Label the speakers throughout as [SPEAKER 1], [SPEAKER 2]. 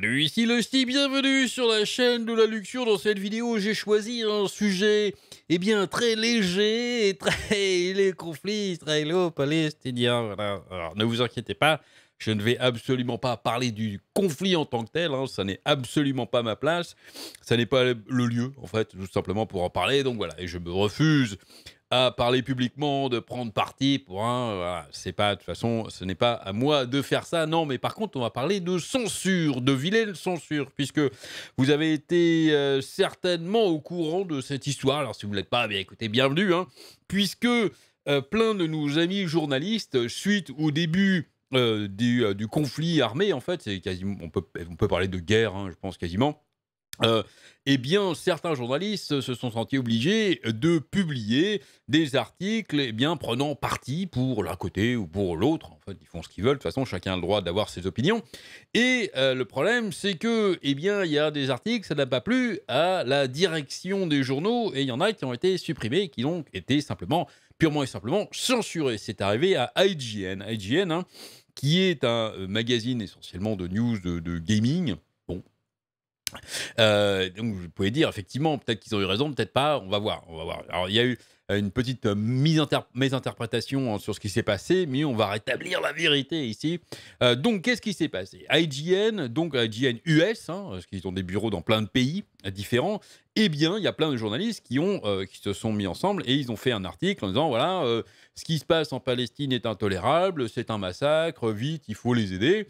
[SPEAKER 1] bienvenue, ici le style bienvenue sur la chaîne de la Luxure. Dans cette vidéo, j'ai choisi un sujet, eh bien, très léger et très... les conflits israélo-palestiniens, voilà. Alors, ne vous inquiétez pas, je ne vais absolument pas parler du conflit en tant que tel, hein. ça n'est absolument pas ma place, ça n'est pas le lieu, en fait, tout simplement pour en parler, donc voilà, et je me refuse parler publiquement, de prendre parti pour un. c'est pas, de façon, ce n'est pas à moi de faire ça. Non, mais par contre, on va parler de censure, de vilaine censure, puisque vous avez été euh, certainement au courant de cette histoire. Alors, si vous ne l'êtes pas, eh bien écoutez, bienvenue, hein. puisque euh, plein de nos amis journalistes, suite au début. Euh, du, conflit armé, en fait, c'est quasiment, on peut, parler de guerre, hein, je pense quasiment euh, eh bien, certains journalistes se sont sentis obligés de publier des articles eh bien, prenant parti pour l'un côté ou pour l'autre. En fait, ils font ce qu'ils veulent. De toute façon, chacun a le droit d'avoir ses opinions. Et euh, le problème, c'est que, eh bien, il y a des articles, ça n'a pas plu à la direction des journaux et il y en a qui ont été supprimés, qui ont été simplement, purement et simplement censurés. C'est arrivé à IGN. IGN, hein, qui est un euh, magazine essentiellement de news de gaming euh, donc vous pouvez dire effectivement, peut-être qu'ils ont eu raison, peut-être pas, on va voir, on va voir. Alors il y a eu une petite euh, mésinterprétation hein, sur ce qui s'est passé, mais on va rétablir la vérité ici. Euh, donc qu'est-ce qui s'est passé IGN, donc IGN US, hein, parce qu'ils ont des bureaux dans plein de pays différents, eh bien il y a plein de journalistes qui, ont, qui se sont mis ensemble et ils ont fait un article en disant voilà, ce qui se passe en Palestine est intolérable, c'est un massacre, vite, il faut les aider.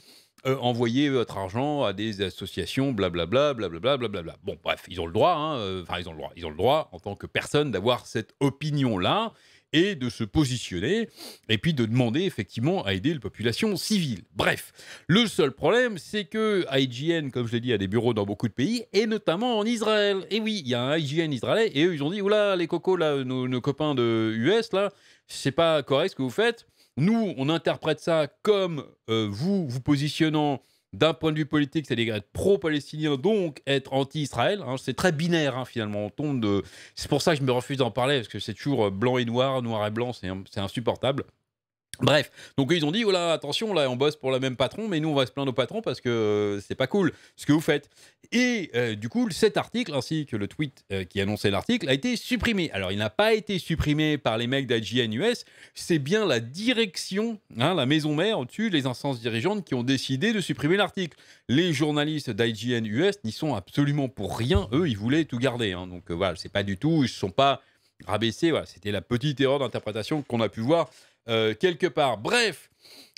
[SPEAKER 1] Euh, envoyer votre argent à des associations, blablabla, blablabla, blablabla. Bon, bref, ils ont le droit, hein, euh, enfin, ils ont le droit, ils ont le droit, en tant que personne, d'avoir cette opinion-là et de se positionner, et puis de demander effectivement à aider la population civile. Bref, le seul problème, c'est que IGN, comme je l'ai dit, a des bureaux dans beaucoup de pays, et notamment en Israël. Et oui, il y a un IGN israélien, et eux, ils ont dit, oula, les cocos, là, nos, nos copains de US, là, c'est pas correct ce que vous faites. Nous, on interprète ça comme euh, vous vous positionnant d'un point de vue politique, c'est-à-dire être pro-palestinien, donc être anti-Israël. Hein. c'est très binaire, hein, finalement. On tombe de... C'est pour ça que je me refuse d'en parler, parce que c'est toujours euh, blanc et noir, noir et blanc, c'est insupportable. Bref, donc ils ont dit, oh attention, là, on bosse pour le même patron, mais nous, on va se plaindre au patron parce que euh, c'est pas cool ce que vous faites. Et euh, du coup, cet article, ainsi que le tweet euh, qui annonçait l'article, a été supprimé. Alors, il n'a pas été supprimé par les mecs d'IGN US, c'est bien la direction, hein, la maison mère au-dessus, les instances dirigeantes qui ont décidé de supprimer l'article. Les journalistes d'IGN US n'y sont absolument pour rien, eux, ils voulaient tout garder. Hein. donc voilà, c'est pas du tout, ils se sont pas rabaissés, voilà, c'était la petite erreur d'interprétation qu'on a pu voir euh, quelque part. Bref.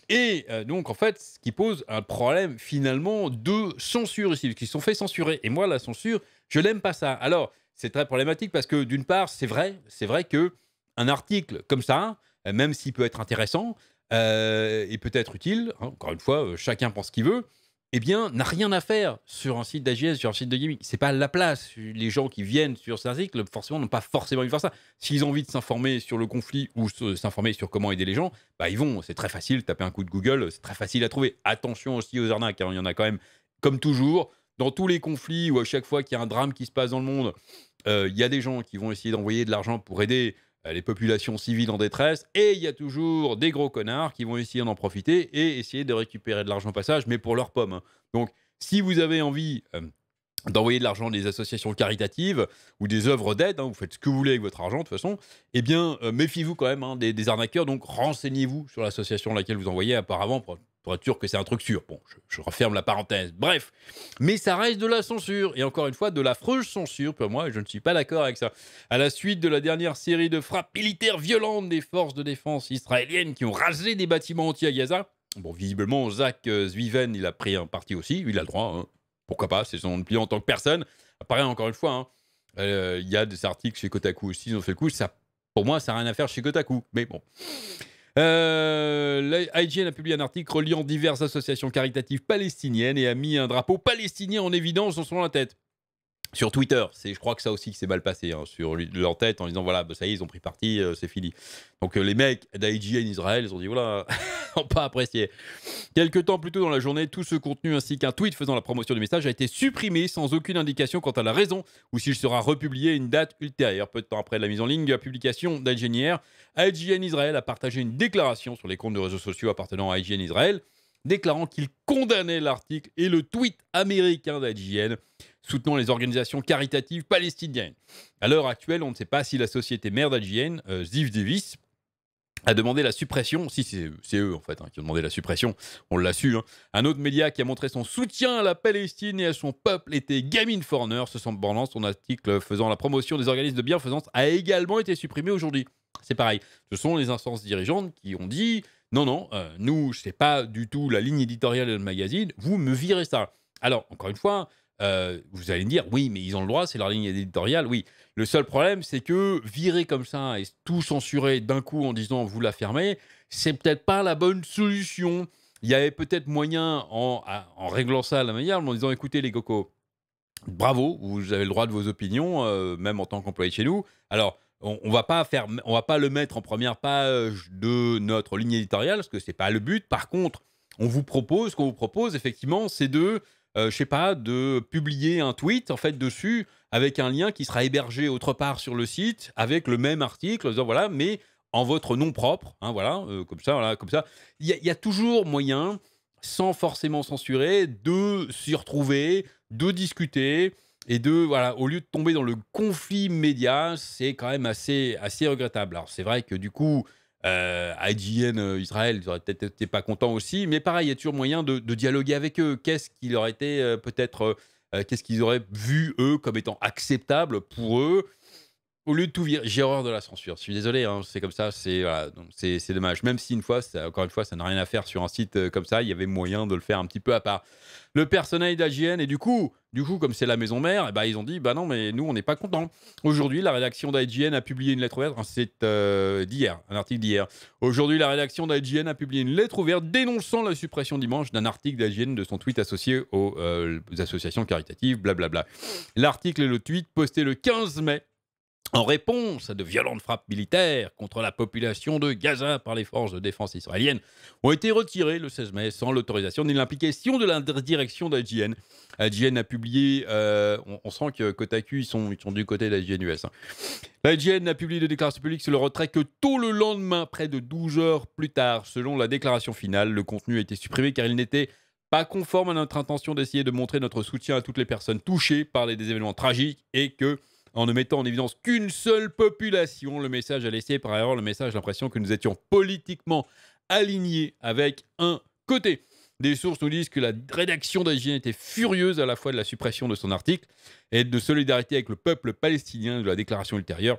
[SPEAKER 1] Et euh, donc, en fait, ce qui pose un problème finalement de censure ici, qui sont fait censurer. Et moi, la censure, je n'aime pas ça. Alors, c'est très problématique parce que d'une part, c'est vrai, c'est vrai que un article comme ça, euh, même s'il peut être intéressant, et peut-être utile. Hein, encore une fois, chacun pense ce qu'il veut eh bien, n'a rien à faire sur un site d'AGS, sur un site de gaming. C'est pas la place. Les gens qui viennent sur ces articles forcément, n'ont pas forcément envie de faire ça. S'ils ont envie de s'informer sur le conflit ou s'informer sur comment aider les gens, bah, ils vont. C'est très facile. Taper un coup de Google, c'est très facile à trouver. Attention aussi aux arnaques. car hein. Il y en a quand même, comme toujours, dans tous les conflits ou à chaque fois qu'il y a un drame qui se passe dans le monde, euh, il y a des gens qui vont essayer d'envoyer de l'argent pour aider euh, les populations civiles en détresse, et il y a toujours des gros connards qui vont essayer d'en profiter et essayer de récupérer de l'argent passage, mais pour leurs pommes. Hein. Donc, si vous avez envie euh, d'envoyer de l'argent des associations caritatives ou des œuvres d'aide, hein, vous faites ce que vous voulez avec votre argent de toute façon, eh bien, euh, méfiez-vous quand même hein, des, arnaqueurs, donc renseignez-vous sur l'association à laquelle vous envoyez apparemment pour pour être sûr que c'est un truc sûr. Bon, je, referme la parenthèse. Bref, mais ça reste de la censure, et encore une fois, de l'affreuse censure pour moi, je ne suis pas d'accord avec ça. À la suite de la dernière série de frappes militaires violentes des forces de défense israéliennes qui ont rasé des bâtiments anti à Gaza, bon, visiblement, Zach euh, Zviven, il a pris un parti aussi, il a le droit, hein. pourquoi pas, c'est son pli en tant que personne. Apparemment, encore une fois, hein, euh, Il y a des articles chez Kotaku aussi, ils ont fait le coup. Ça, pour moi, ça n'a rien à faire chez Kotaku. Mais bon. Euh, IGN a publié un article reliant diverses associations caritatives palestiniennes et a mis un drapeau palestinien en évidence en son la tête sur Twitter, c'est, je crois que ça aussi qui s'est mal passé, hein, sur leur tête, en disant voilà, bah, ça y est, ils ont pris parti, euh, c'est fini. Donc euh, les mecs d'IGN Israël, ils ont dit voilà, n'ont pas apprécié. Quelque temps plus tôt dans la journée, tout ce contenu ainsi qu'un tweet faisant la promotion du message a été supprimé sans aucune indication quant à la raison ou s'il sera republié une date ultérieure. Peu de temps après la mise en ligne de la publication d'IGN IGN Israël a partagé une déclaration sur les comptes de réseaux sociaux appartenant à IGN Israël déclarant qu'il condamnait l'article et le tweet américain d'AJN soutenant les organisations caritatives palestiniennes. À l'heure actuelle, on ne sait pas si la société mère d'AGN, euh, Ziv Davis, a demandé la suppression, si c'est eux en fait hein, qui ont demandé la suppression, on l'a su, hein. un autre média qui a montré son soutien à la Palestine et à son peuple était Gaming Forner, se semblant son article faisant la promotion des organismes de bienfaisance a également été supprimé aujourd'hui. C'est pareil, ce sont les instances dirigeantes qui ont dit non, non, euh, nous, ce n'est pas du tout la ligne éditoriale de magazine, vous me virez ça. Alors, encore une fois, euh, vous allez me dire, oui, mais ils ont le droit, c'est leur ligne éditoriale, oui. Le seul problème, c'est que virer comme ça et tout censurer d'un coup en disant vous la fermez, c'est peut-être pas la bonne solution. Il y avait peut-être moyen, en, réglant ça à la manière, en disant, écoutez les cocos, bravo, vous avez le droit de vos opinions, euh, même en tant qu'employé chez nous. Alors, on, on, va pas faire, on va pas le mettre en première page de notre ligne éditoriale parce que c'est pas le but. Par contre, on vous propose, ce qu'on vous propose effectivement, c'est de, euh, je sais pas, de publier un tweet en fait dessus avec un lien qui sera hébergé autre part sur le site avec le même article, voilà, mais en votre nom propre, hein, voilà, euh, comme ça, voilà, comme ça. Il y, y, a toujours moyen, sans forcément censurer, de s'y retrouver, de discuter et deux, voilà, au lieu de tomber dans le conflit média, c'est quand même assez, assez regrettable. Alors c'est vrai que du coup, euh, IGN euh, Israël, ils auraient peut-être été pas contents aussi, mais pareil, il y a toujours moyen de, dialoguer avec eux. Qu'est-ce qu'il auraient été euh, peut-être, euh, qu'est-ce qu'ils auraient vu eux comme étant acceptable pour eux au lieu de tout virer, j'ai de la censure. Je suis désolé, hein, c'est comme ça, c'est voilà, dommage. Même si une fois, encore une fois, ça n'a rien à faire sur un site euh, comme ça, il y avait moyen de le faire un petit peu à part. Le personnel d'AGN et du coup, du coup, comme c'est la maison mère, et eh ben, ils ont dit, bah non, mais nous, on n'est pas contents. Aujourd'hui, la rédaction d'AGN a publié une lettre ouverte, c'est euh, d'hier, un article d'hier. Aujourd'hui, la rédaction d'AGN a publié une lettre ouverte dénonçant la suppression dimanche d'un article d'IGN de son tweet associé euh, aux, associations caritatives, blablabla. L'article et le tweet posté le 15 mai en réponse à de violentes frappes militaires contre la population de Gaza par les forces de défense israéliennes, ont été retirées le 16 mai sans l'autorisation ni l'implication de la direction d'AGN. AGN a publié, euh, on, sent que Kotaku, ils sont, ils sont du côté de US. Hein. a publié des déclarations publiques sur le retrait que tôt le lendemain, près de 12 heures plus tard. Selon la déclaration finale, le contenu a été supprimé car il n'était pas conforme à notre intention d'essayer de montrer notre soutien à toutes les personnes touchées par les, événements tragiques et que en ne mettant en évidence qu'une seule population. Le message a laissé par ailleurs le message l'impression que nous étions politiquement alignés avec un côté. Des sources nous disent que la rédaction d'AGN était furieuse à la fois de la suppression de son article et de solidarité avec le peuple palestinien de la déclaration ultérieure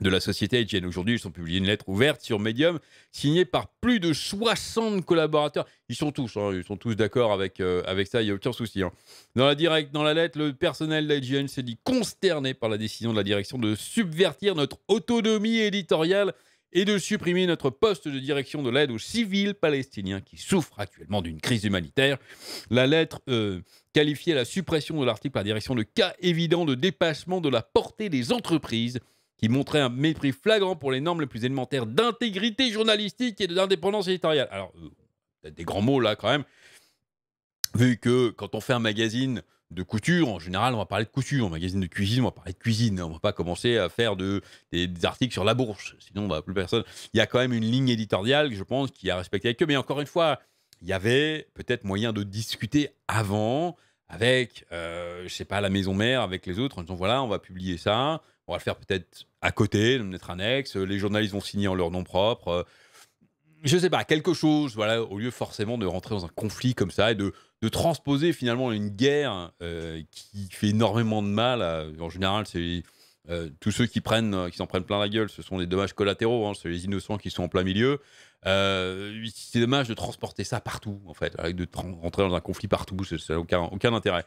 [SPEAKER 1] de la société HGN. Aujourd'hui, ils ont publié une lettre ouverte sur Medium, signée par plus de 60 collaborateurs. Ils sont tous, hein, ils sont tous d'accord avec, euh, avec ça, il n'y a aucun souci. Hein. Dans la direct, dans la lettre, le personnel d'IGN s'est dit consterné par la décision de la direction de subvertir notre autonomie éditoriale et de supprimer notre poste de direction de l'aide aux civils palestiniens qui souffrent actuellement d'une crise humanitaire. La lettre euh, qualifiait la suppression de l'article par direction de cas évident de dépassement de la portée des entreprises qui montrait un mépris flagrant pour les normes les plus élémentaires d'intégrité journalistique et d'indépendance éditoriale. Alors, euh, des grands mots là quand même, vu que quand on fait un magazine de couture, en général, on va parler de couture, en magazine de cuisine, on va parler de cuisine, on va pas commencer à faire de, des, articles sur la bourse, sinon on va plus personne. Il y a quand même une ligne éditoriale, je pense, qui a respecté avec eux, mais encore une fois, il y avait peut-être moyen de discuter avant avec, je euh, je sais pas, la maison mère, avec les autres, en disant voilà, on va publier ça, on va le faire peut-être à côté, mettre annexe. Les journalistes vont signer en leur nom propre. Je ne sais pas, quelque chose, voilà, au lieu forcément de rentrer dans un conflit comme ça et de, transposer finalement une guerre euh, qui fait énormément de mal. en général, c'est euh, tous ceux qui prennent, euh, qui s'en prennent plein la gueule, ce sont des dommages collatéraux, hein, Ce sont les innocents qui sont en plein milieu. c'est dommage de transporter ça partout, en fait, de rentrer dans un conflit partout, ça n'a aucun, intérêt.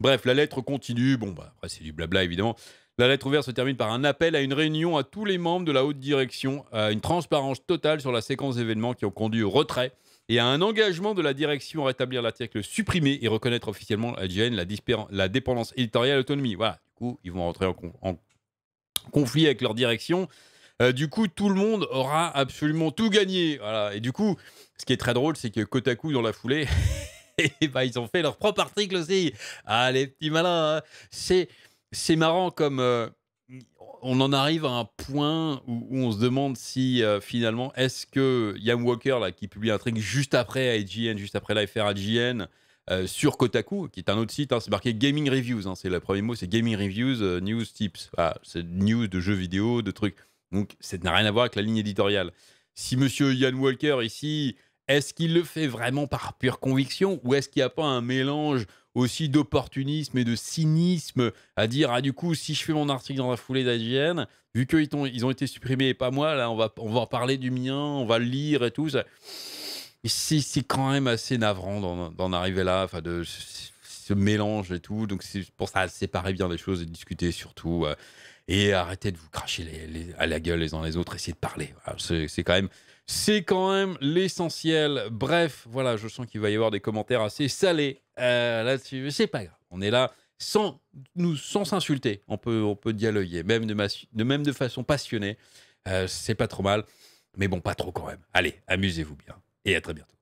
[SPEAKER 1] Bref, la lettre continue, bon, bah, après c'est du blabla évidemment. La lettre ouverte se termine par un appel à une réunion à tous les membres de la haute direction, à une transparence totale sur la séquence d'événements qui ont conduit au retrait et à un engagement de la direction à rétablir l'article supprimé et reconnaître officiellement à la, la dépendance éditoriale autonomie l'autonomie. Voilà, du coup, ils vont rentrer en, conflit avec leur direction. Euh, du coup, tout le monde aura absolument tout gagné. Voilà. Et du coup, ce qui est très drôle, c'est que Kotaku, dans la foulée, eh ben, ils ont fait leur propre article aussi. Ah, les petits malins, hein. c'est c'est marrant comme euh, on en arrive à un point où, on se demande si euh, finalement est-ce que Yam Walker là, qui publie un truc juste après IGN, juste après l'IFR IGN euh, sur Kotaku, qui est un autre site, hein, c'est marqué Gaming Reviews, hein, c'est le premier mot, c'est Gaming Reviews News Tips, ah, c'est news de jeux vidéo, de trucs. Donc ça n'a rien à voir avec la ligne éditoriale. Si Monsieur Yann Walker ici, est-ce qu'il le fait vraiment par pure conviction ou est-ce qu'il n'y a pas un mélange aussi d'opportunisme et de cynisme à dire ah du coup si je fais mon article dans la foulée d'AGN, vu qu'ils ont, ils ont été supprimés et pas moi, là on va on va parler du mien, on va le lire et tout ça. C'est quand même assez navrant d'en arriver là, enfin de ce mélange et tout. Donc c'est pour ça séparer bien les choses et discuter surtout. Euh, et arrêter de vous cracher les, à la gueule les uns les autres, essayer de parler. C'est quand même c'est quand même l'essentiel. Bref, voilà, je sens qu'il va y avoir des commentaires assez salés euh, là c'est pas grave. On est là sans nous, sans s'insulter. On peut, on peut dialoguer, même de, même de façon passionnée. Euh, c'est pas trop mal, mais bon, pas trop quand même. Allez, amusez-vous bien et à très bientôt.